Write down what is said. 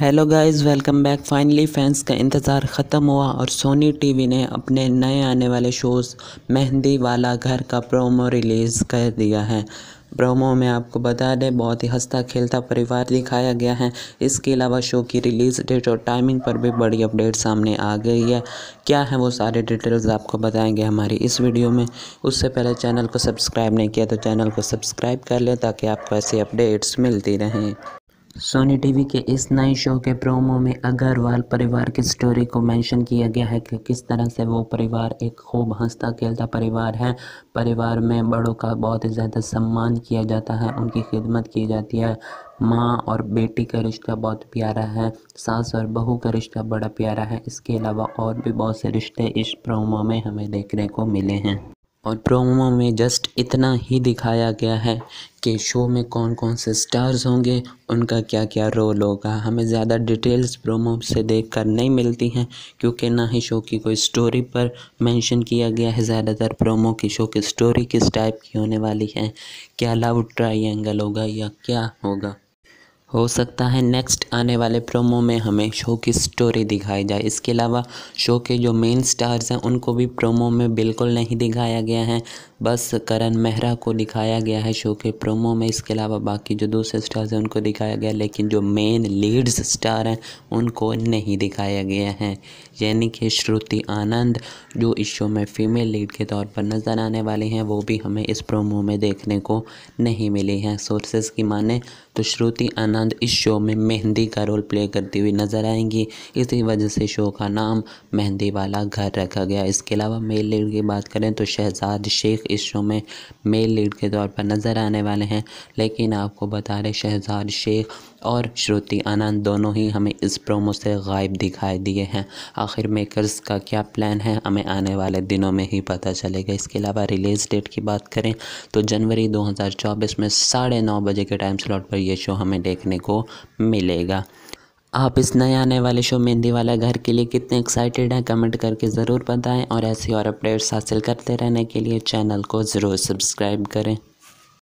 hello guys welcome back finally fans का इंतज़ार ख़त्म हुआ और सोनी टीवी ने अपने नए आने वाले शोज़ मेहंदी वाला घर का प्रोमो रिलीज़ कर दिया है प्रोमो में आपको बता दें बहुत ही हंसता खेलता परिवार दिखाया गया है इसके अलावा शो की रिलीज़ डेट और टाइमिंग पर भी बड़ी अपडेट सामने आ गई है क्या है वो सारे डिटेल्स आपको बताएंगे हमारी इस वीडियो में उससे पहले चैनल को सब्सक्राइब नहीं किया तो चैनल को सब्सक्राइब कर लें ताकि आपको ऐसी अपडेट्स मिलती रहें सोनी टीवी के इस नए शो के प्रोमो में अग्रवाल परिवार की स्टोरी को मेंशन किया गया है कि किस तरह से वो परिवार एक खूब हंसता खेलता परिवार है परिवार में बड़ों का बहुत ही ज़्यादा सम्मान किया जाता है उनकी खिदमत की जाती है माँ और बेटी का रिश्ता बहुत प्यारा है सास और बहू का रिश्ता बड़ा प्यारा है इसके अलावा और भी बहुत से रिश्ते इस प्रोमो में हमें देखने को मिले हैं और प्रोमो में जस्ट इतना ही दिखाया गया है कि शो में कौन कौन से स्टार्स होंगे उनका क्या क्या रोल होगा हमें ज़्यादा डिटेल्स प्रोमो से देखकर नहीं मिलती हैं क्योंकि ना ही शो की कोई स्टोरी पर मेंशन किया गया है ज़्यादातर प्रोमो की शो की स्टोरी किस टाइप की होने वाली है क्या लव ट्राइंगल होगा या क्या होगा हो सकता है नेक्स्ट आने वाले प्रोमो में हमें शो की स्टोरी दिखाई जाए इसके अलावा शो के जो मेन स्टार्स हैं उनको भी प्रोमो में बिल्कुल नहीं दिखाया गया है बस करण मेहरा को दिखाया गया है शो के प्रोमो में इसके अलावा बाकी जो दूसरे स्टार्स हैं उनको दिखाया गया लेकिन जो मेन लीड्स स्टार हैं उनको नहीं दिखाया गया है यानी कि श्रुति आनंद जो इस शो में फीमेल लीड के तौर पर नज़र आने वाली हैं वो भी हमें इस प्रोमो में देखने को नहीं मिली हैं सोर्सेज की माने तो श्रुति आनंद आनंद इस शो में मेहंदी का रोल प्ले करती हुई नजर आएंगी इसी वजह से शो का नाम मेहंदी वाला घर रखा गया इसके अलावा मेल लीड की बात करें तो शहजाद शेख इस शो में मेल लीड के तौर पर नज़र आने वाले हैं लेकिन आपको बता रहे शहजाद शेख और श्रुति आनंद दोनों ही हमें इस प्रोमो से गायब दिखाई दिए हैं आखिर मेकर्स का क्या प्लान है हमें आने वाले दिनों में ही पता चलेगा इसके अलावा रिलीज़ डेट की बात करें तो जनवरी 2024 में साढ़े नौ बजे के टाइम स्लॉट पर यह शो हमें देखने को मिलेगा आप इस नए आने वाले शो मेहंदी वाला घर के लिए कितने एक्साइटेड हैं कमेंट करके ज़रूर बताएं और ऐसी और अपडेट्स हासिल करते रहने के लिए चैनल को ज़रूर सब्सक्राइब करें